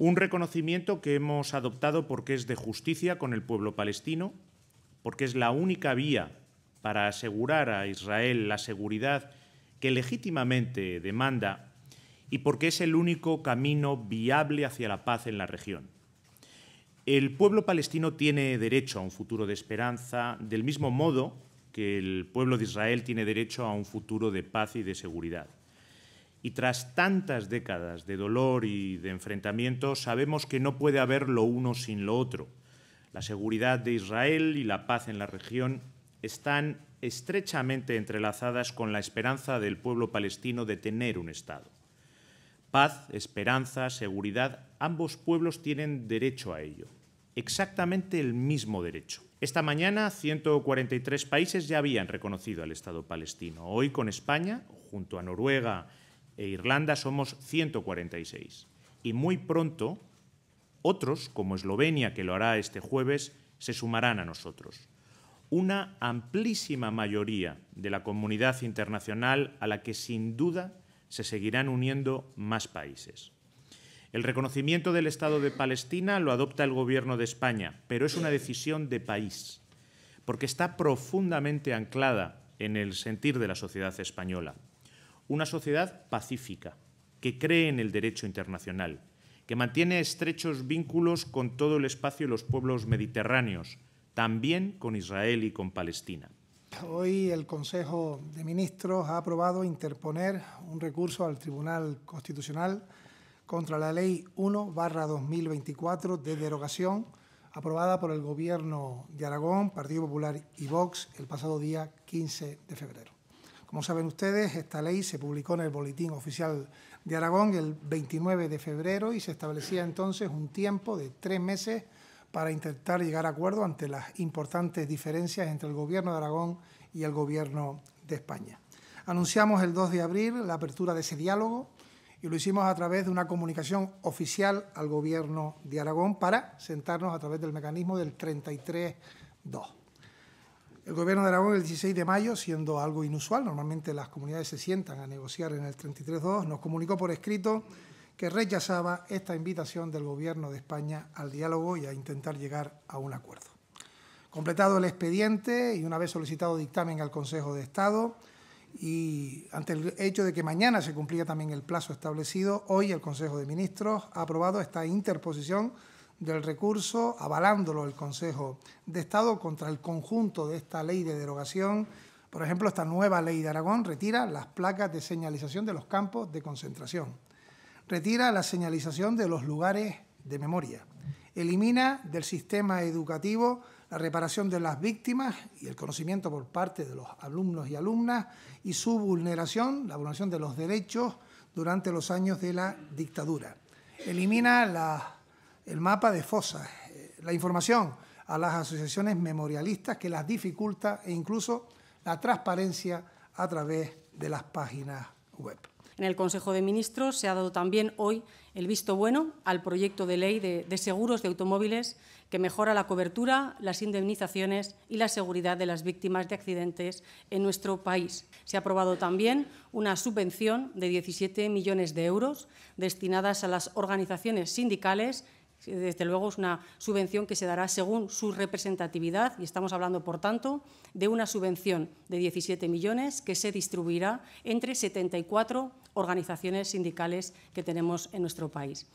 Un reconocimiento que hemos adoptado porque es de justicia con el pueblo palestino, porque es la única vía para asegurar a Israel la seguridad que legítimamente demanda y porque es el único camino viable hacia la paz en la región. El pueblo palestino tiene derecho a un futuro de esperanza, del mismo modo que el pueblo de Israel tiene derecho a un futuro de paz y de seguridad. Y tras tantas décadas de dolor y de enfrentamiento, sabemos que no puede haber lo uno sin lo otro. La seguridad de Israel y la paz en la región están estrechamente entrelazadas con la esperanza del pueblo palestino de tener un Estado. Paz, esperanza, seguridad, ambos pueblos tienen derecho a ello. Exactamente el mismo derecho. Esta mañana 143 países ya habían reconocido al Estado palestino. Hoy con España, junto a Noruega, e Irlanda somos 146. Y muy pronto otros, como Eslovenia, que lo hará este jueves, se sumarán a nosotros. Una amplísima mayoría de la comunidad internacional a la que sin duda se seguirán uniendo más países. El reconocimiento del Estado de Palestina lo adopta el Gobierno de España, pero es una decisión de país, porque está profundamente anclada en el sentir de la sociedad española. Una sociedad pacífica, que cree en el derecho internacional, que mantiene estrechos vínculos con todo el espacio y los pueblos mediterráneos, también con Israel y con Palestina. Hoy el Consejo de Ministros ha aprobado interponer un recurso al Tribunal Constitucional contra la Ley 1-2024 de derogación aprobada por el Gobierno de Aragón, Partido Popular y Vox el pasado día 15 de febrero. Como saben ustedes, esta ley se publicó en el Boletín Oficial de Aragón el 29 de febrero y se establecía entonces un tiempo de tres meses para intentar llegar a acuerdo ante las importantes diferencias entre el Gobierno de Aragón y el Gobierno de España. Anunciamos el 2 de abril la apertura de ese diálogo y lo hicimos a través de una comunicación oficial al Gobierno de Aragón para sentarnos a través del mecanismo del 33.2. El gobierno de Aragón el 16 de mayo, siendo algo inusual, normalmente las comunidades se sientan a negociar en el 33.2, nos comunicó por escrito que rechazaba esta invitación del Gobierno de España al diálogo y a intentar llegar a un acuerdo. Completado el expediente y una vez solicitado dictamen al Consejo de Estado y ante el hecho de que mañana se cumplía también el plazo establecido, hoy el Consejo de Ministros ha aprobado esta interposición del recurso, avalándolo el Consejo de Estado contra el conjunto de esta ley de derogación. Por ejemplo, esta nueva ley de Aragón retira las placas de señalización de los campos de concentración, retira la señalización de los lugares de memoria, elimina del sistema educativo la reparación de las víctimas y el conocimiento por parte de los alumnos y alumnas y su vulneración, la vulneración de los derechos durante los años de la dictadura. Elimina las el mapa de fosas, eh, la información a las asociaciones memorialistas que las dificulta e incluso la transparencia a través de las páginas web. En el Consejo de Ministros se ha dado también hoy el visto bueno al proyecto de ley de, seguros de automóviles que mejora la cobertura, las indemnizaciones y la seguridad de las víctimas de accidentes en nuestro país. Se ha aprobado también una subvención de 17 millones de euros destinadas a las organizaciones sindicales desde luego es una subvención que se dará según su representatividad y estamos hablando, por tanto, de una subvención de 17 millones que se distribuirá entre 74 organizaciones sindicales que tenemos en nuestro país.